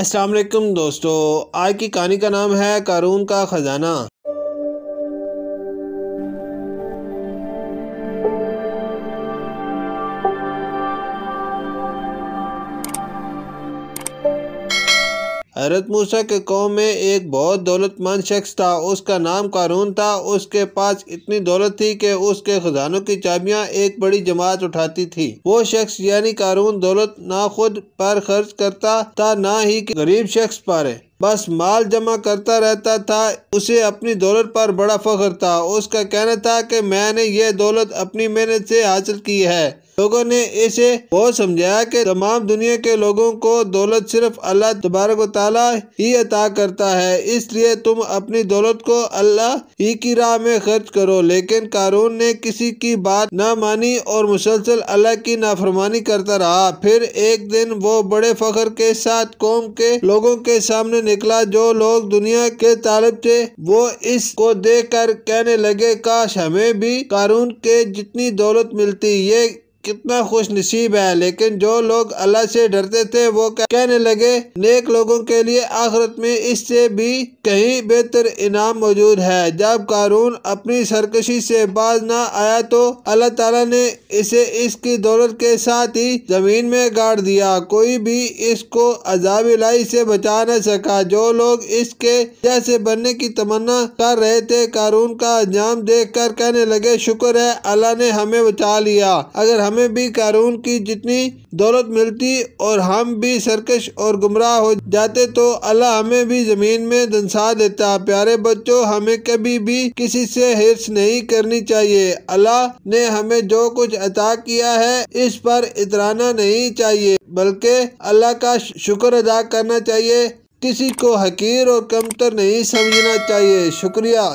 अस्सलाम वालेकुम दोस्तों आज की कहानी का नाम है कारून का ख़ज़ाना हजरत मूसा के कौम में एक बहुत दौलतमंद शख्स था उसका नाम कानून था उसके पास इतनी दौलत थी कि उसके खजानों की चाबियां एक बड़ी जमात उठाती थी वो शख्स यानी कानून दौलत ना खुद पर खर्च करता था ना ही गरीब शख्स पर बस माल जमा करता रहता था उसे अपनी दौलत पर बड़ा फख्र था उसका कहना था कि मैंने ये दौलत अपनी मेहनत से हासिल की है लोगों ने इसे बहुत समझाया कि तमाम दुनिया के लोगों को दौलत सिर्फ अल्लाह तबारक ताला ही अता करता है इसलिए तुम अपनी दौलत को अल्लाह ही की राह में खर्च करो लेकिन कानून ने किसी की बात न मानी और मुसलसल अल्लाह की नाफरमानी करता रहा फिर एक दिन वो बड़े फख्र के साथ कौम के लोगों के सामने निकला जो लोग दुनिया के तालब थे वो इसको देख कर कहने लगे काश हमें भी कानून के जितनी दौलत मिलती ये कितना खुश नसीब है लेकिन जो लोग अल्लाह से डरते थे वो कहने लगे नेक लोगों के लिए आखिरत में इससे भी कहीं बेहतर इनाम मौजूद है जब कारून अपनी सरकशी से बाज ना आया तो अल्लाह ताला ने इसे इसकी दौलत के साथ ही जमीन में गाड़ दिया कोई भी इसको अजाब लाई से बचा न सका जो लोग इसके जैसे बनने की तमन्ना कर रहे थे कारून का अंजाम देख कर कहने लगे शुक्र है अल्लाह ने हमें बचा लिया अगर हम हमें भी कारून की जितनी दौलत मिलती और हम भी सरकश और गुमराह हो जाते तो अल्लाह हमें भी ज़मीन में दंसा देता प्यारे बच्चों हमें कभी भी किसी से हिर्स नहीं करनी चाहिए अल्लाह ने हमें जो कुछ अता किया है इस पर इतराना नहीं चाहिए बल्कि अल्लाह का शुक्र अदा करना चाहिए किसी को हकीर और कमतर नहीं समझना चाहिए शुक्रिया